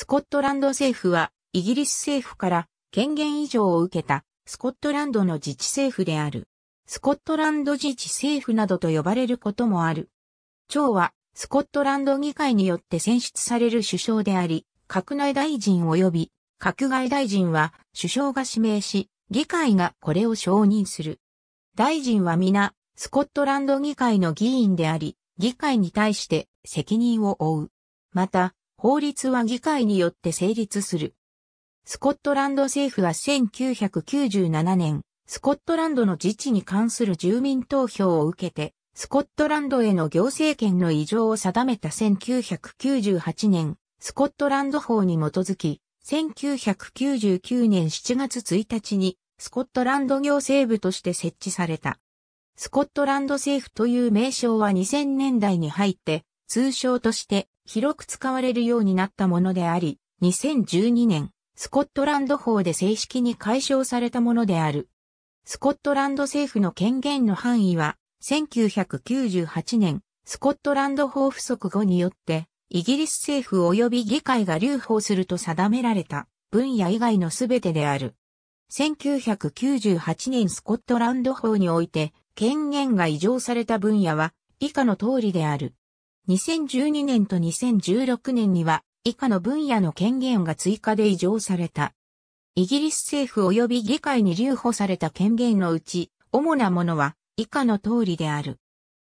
スコットランド政府は、イギリス政府から権限以上を受けたスコットランドの自治政府である。スコットランド自治政府などと呼ばれることもある。長は、スコットランド議会によって選出される首相であり、閣内大臣及び閣外大臣は首相が指名し、議会がこれを承認する。大臣は皆、スコットランド議会の議員であり、議会に対して責任を負う。また、法律は議会によって成立する。スコットランド政府は1997年、スコットランドの自治に関する住民投票を受けて、スコットランドへの行政権の異常を定めた1998年、スコットランド法に基づき、1999年7月1日に、スコットランド行政部として設置された。スコットランド政府という名称は2000年代に入って、通称として広く使われるようになったものであり、2012年、スコットランド法で正式に解消されたものである。スコットランド政府の権限の範囲は、1998年、スコットランド法不足後によって、イギリス政府及び議会が留保すると定められた分野以外のすべてである。1998年スコットランド法において、権限が異譲された分野は以下の通りである。2012年と2016年には以下の分野の権限が追加で移譲された。イギリス政府及び議会に留保された権限のうち、主なものは以下の通りである。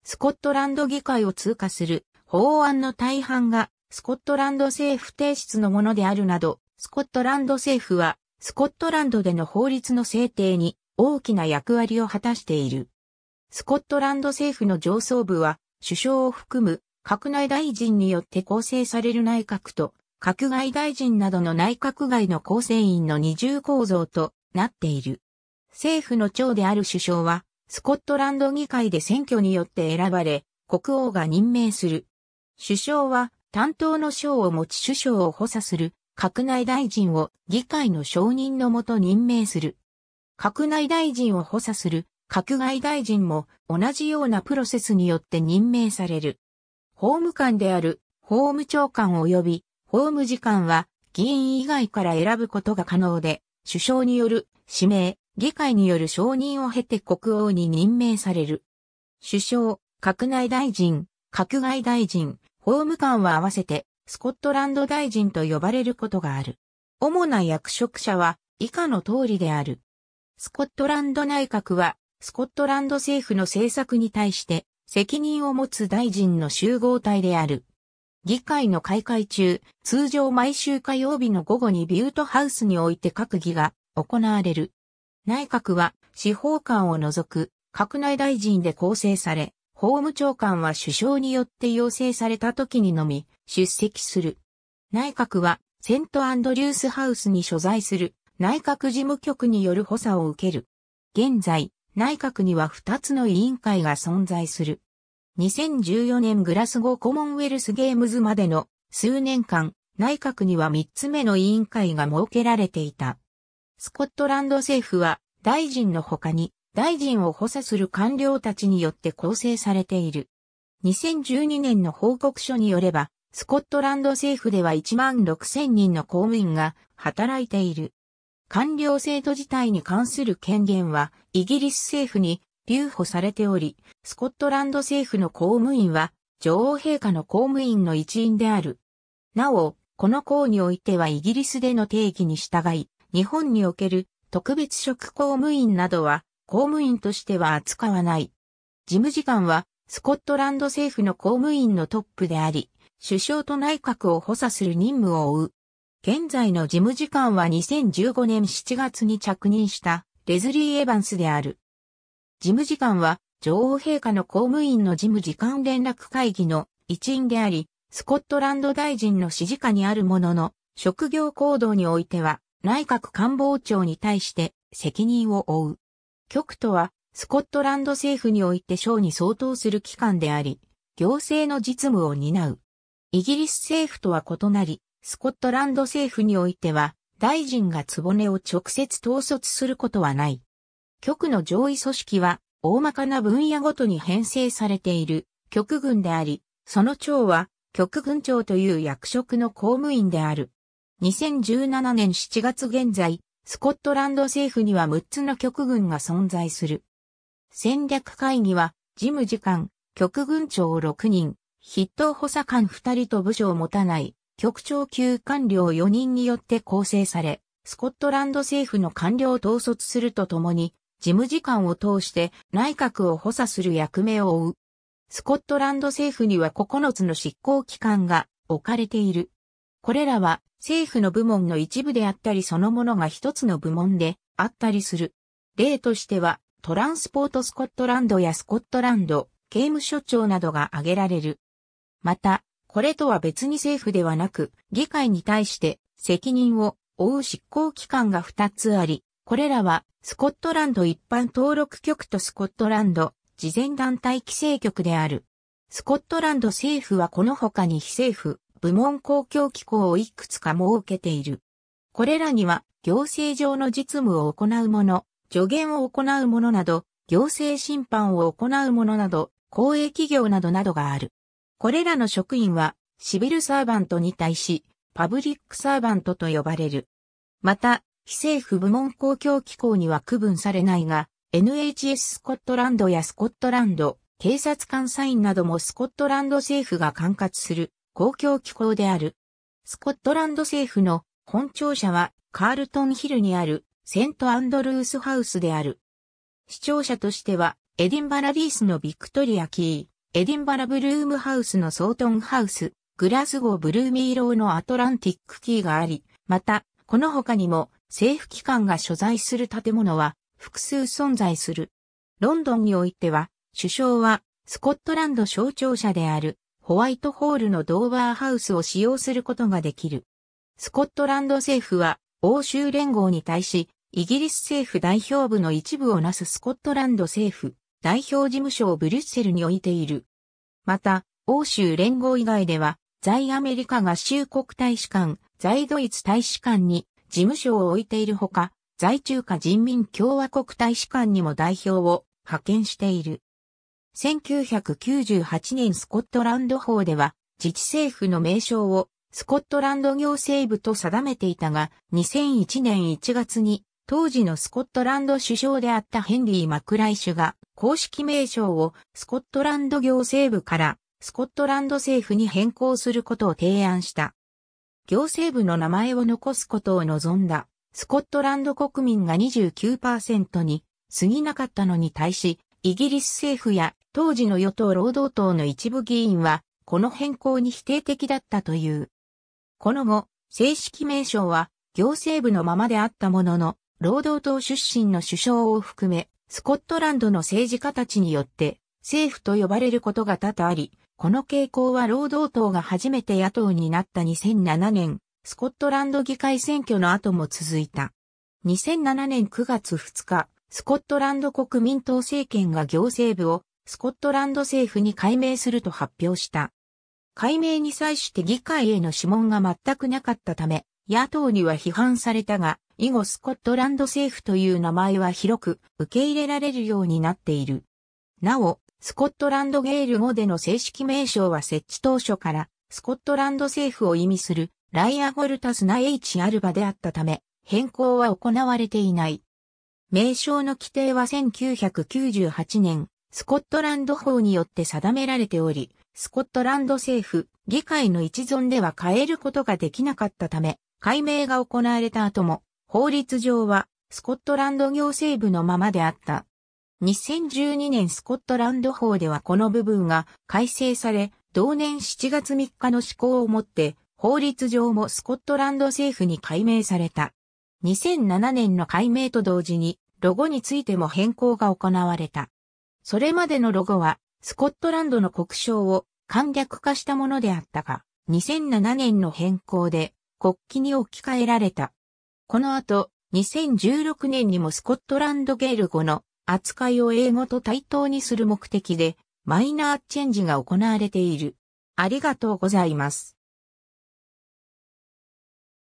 スコットランド議会を通過する法案の大半がスコットランド政府提出のものであるなど、スコットランド政府はスコットランドでの法律の制定に大きな役割を果たしている。スコットランド政府の上層部は首相を含む閣内大臣によって構成される内閣と、閣外大臣などの内閣外の構成員の二重構造となっている。政府の長である首相は、スコットランド議会で選挙によって選ばれ、国王が任命する。首相は、担当の省を持ち首相を補佐する、閣内大臣を議会の承認のもと任命する。閣内大臣を補佐する、閣外大臣も同じようなプロセスによって任命される。法務官である法務長官及び法務次官は議員以外から選ぶことが可能で、首相による指名、議会による承認を経て国王に任命される。首相、閣内大臣、閣外大臣、法務官は合わせてスコットランド大臣と呼ばれることがある。主な役職者は以下の通りである。スコットランド内閣はスコットランド政府の政策に対して責任を持つ大臣の集合体である。議会の開会中、通常毎週火曜日の午後にビュートハウスにおいて閣議が行われる。内閣は司法官を除く閣内大臣で構成され、法務長官は首相によって要請された時にのみ出席する。内閣はセントアンドリュースハウスに所在する内閣事務局による補佐を受ける。現在、内閣には2つの委員会が存在する。2014年グラスゴーコモンウェルスゲームズまでの数年間、内閣には3つ目の委員会が設けられていた。スコットランド政府は大臣の他に大臣を補佐する官僚たちによって構成されている。2012年の報告書によれば、スコットランド政府では1万6000人の公務員が働いている。官僚制度自体に関する権限はイギリス政府に留保されており、スコットランド政府の公務員は女王陛下の公務員の一員である。なお、この項においてはイギリスでの定義に従い、日本における特別職公務員などは公務員としては扱わない。事務次官はスコットランド政府の公務員のトップであり、首相と内閣を補佐する任務を負う。現在の事務次官は2015年7月に着任したレズリー・エヴァンスである。事務次官は、女王陛下の公務員の事務次官連絡会議の一員であり、スコットランド大臣の指示下にあるものの、職業行動においては、内閣官房長に対して責任を負う。局とは、スコットランド政府において省に相当する機関であり、行政の実務を担う。イギリス政府とは異なり、スコットランド政府においては、大臣が局を直接統率することはない。局の上位組織は、大まかな分野ごとに編成されている局軍であり、その長は局軍長という役職の公務員である。2017年7月現在、スコットランド政府には6つの局軍が存在する。戦略会議は、事務次官、局軍長6人、筆頭補佐官2人と部署を持たない、局長級官僚4人によって構成され、スコットランド政府の官僚を統率するとともに、事務次官を通して内閣を補佐する役目を負う。スコットランド政府には9つの執行機関が置かれている。これらは政府の部門の一部であったりそのものが一つの部門であったりする。例としてはトランスポートスコットランドやスコットランド刑務所長などが挙げられる。また、これとは別に政府ではなく、議会に対して責任を負う執行機関が2つあり、これらはスコットランド一般登録局とスコットランド事前団体規制局である。スコットランド政府はこの他に非政府、部門公共機構をいくつか設けている。これらには行政上の実務を行うもの、助言を行うものなど、行政審判を行うものなど、公営企業などなどがある。これらの職員は、シビルサーバントに対し、パブリックサーバントと呼ばれる。また、非政府部門公共機構には区分されないが、NHS スコットランドやスコットランド、警察官サインなどもスコットランド政府が管轄する公共機構である。スコットランド政府の本庁舎はカールトンヒルにあるセントアンドルースハウスである。視聴者としてはエディンバラリースのビクトリアキー、エディンバラブルームハウスのソートンハウス、グラスゴーブルーミーローのアトランティックキーがあり、また、この他にも政府機関が所在する建物は複数存在する。ロンドンにおいては、首相はスコットランド象徴者であるホワイトホールのドーバーハウスを使用することができる。スコットランド政府は欧州連合に対し、イギリス政府代表部の一部をなすスコットランド政府、代表事務所をブリュッセルに置いている。また、欧州連合以外では、在アメリカ合衆国大使館、在ドイツ大使館に事務所を置いているほか、在中華人民共和国大使館にも代表を派遣している。1998年スコットランド法では、自治政府の名称をスコットランド行政部と定めていたが、2001年1月に当時のスコットランド首相であったヘンリー・マクライシュが公式名称をスコットランド行政部からスコットランド政府に変更することを提案した。行政部の名前を残すことを望んだスコットランド国民が29%に過ぎなかったのに対し、イギリス政府や当時の与党労働党の一部議員はこの変更に否定的だったという。この後、正式名称は行政部のままであったものの、労働党出身の首相を含め、スコットランドの政治家たちによって政府と呼ばれることが多々あり、この傾向は労働党が初めて野党になった2007年、スコットランド議会選挙の後も続いた。2007年9月2日、スコットランド国民党政権が行政部をスコットランド政府に改名すると発表した。改名に際して議会への諮問が全くなかったため、野党には批判されたが、以後スコットランド政府という名前は広く受け入れられるようになっている。なお、スコットランドゲール語での正式名称は設置当初から、スコットランド政府を意味するライアゴルタスナ H アルバであったため、変更は行われていない。名称の規定は1998年、スコットランド法によって定められており、スコットランド政府、議会の一存では変えることができなかったため、改名が行われた後も、法律上はスコットランド行政部のままであった。2012年スコットランド法ではこの部分が改正され、同年7月3日の施行をもって法律上もスコットランド政府に改名された。2007年の改名と同時にロゴについても変更が行われた。それまでのロゴはスコットランドの国章を簡略化したものであったが、2007年の変更で国旗に置き換えられた。この後、2016年にもスコットランドゲール語の扱いを英語と対等にする目的で、マイナーチェンジが行われている。ありがとうございます。